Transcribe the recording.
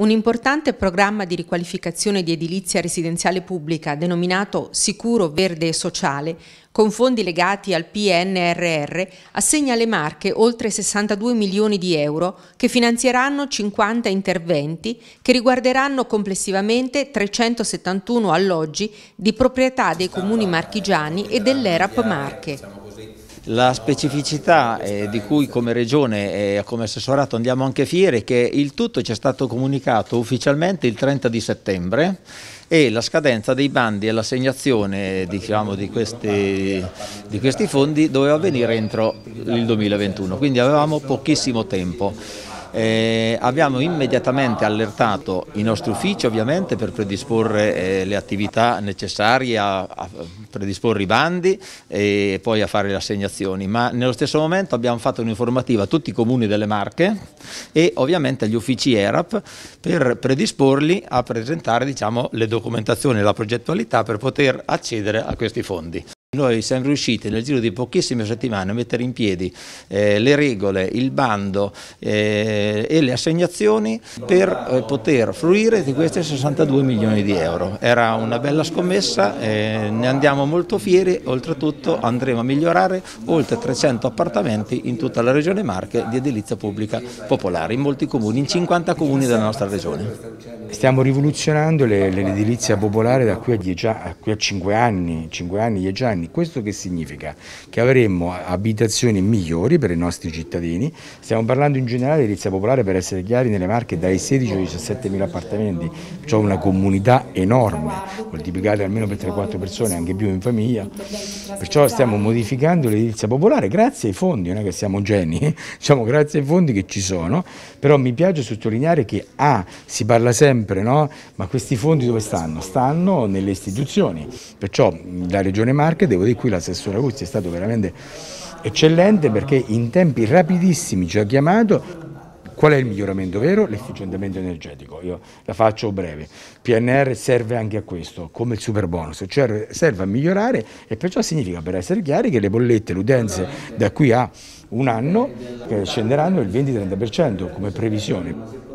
Un importante programma di riqualificazione di edilizia residenziale pubblica denominato Sicuro Verde e Sociale, con fondi legati al PNRR, assegna alle Marche oltre 62 milioni di euro che finanzieranno 50 interventi che riguarderanno complessivamente 371 alloggi di proprietà dei comuni marchigiani e dell'ERAP Marche. La specificità eh, di cui come regione e come assessorato andiamo anche fieri è che il tutto ci è stato comunicato ufficialmente il 30 di settembre e la scadenza dei bandi e l'assegnazione diciamo, di, di, questi fondi doveva avvenire entro il 2021, quindi avevamo pochissimo tempo. Eh, abbiamo immediatamente allertato i nostri uffici ovviamente per predisporre eh, le attività necessarie a, a, predisporre i bandi e poi a fare le assegnazioni, ma nello stesso momento abbiamo fatto un'informativa a tutti i comuni delle Marche e ovviamente agli uffici ERAP per predisporli a presentare diciamo, le documentazioni e la progettualità per poter accedere a questi fondi. Noi siamo riusciti nel giro di pochissime settimane a mettere in piedi eh, le regole, il bando eh, e le assegnazioni per eh, poter fruire di questi 62 milioni di euro. Era una bella scommessa, eh, ne andiamo molto fieri, oltretutto andremo a migliorare oltre 300 appartamenti in tutta la regione Marche di edilizia pubblica popolare, in molti comuni, in 50 comuni della nostra regione. Stiamo rivoluzionando l'edilizia popolare da qui a, qui a 5 anni, 5 anni, 10 anni anni. Questo che significa? Che avremmo abitazioni migliori per i nostri cittadini, stiamo parlando in generale di edilizia popolare per essere chiari nelle Marche dai 16 ai 17 mila appartamenti, c'è una comunità enorme, moltiplicata almeno per 3-4 persone, anche più in famiglia, perciò stiamo modificando l'edilizia popolare grazie ai fondi, non è che siamo geni, diciamo grazie ai fondi che ci sono, però mi piace sottolineare che ah, si parla sempre, no? ma questi fondi dove stanno? Stanno nelle istituzioni, perciò la Regione Marche devo dire qui l'assessore Augusti è stato veramente eccellente perché in tempi rapidissimi ci ha chiamato Qual è il miglioramento vero? L'efficientamento energetico, io la faccio breve. PNR serve anche a questo, come il super bonus, cioè serve a migliorare e perciò significa, per essere chiari, che le bollette, le l'utenze da qui a un anno eh, scenderanno il 20-30% come previsione.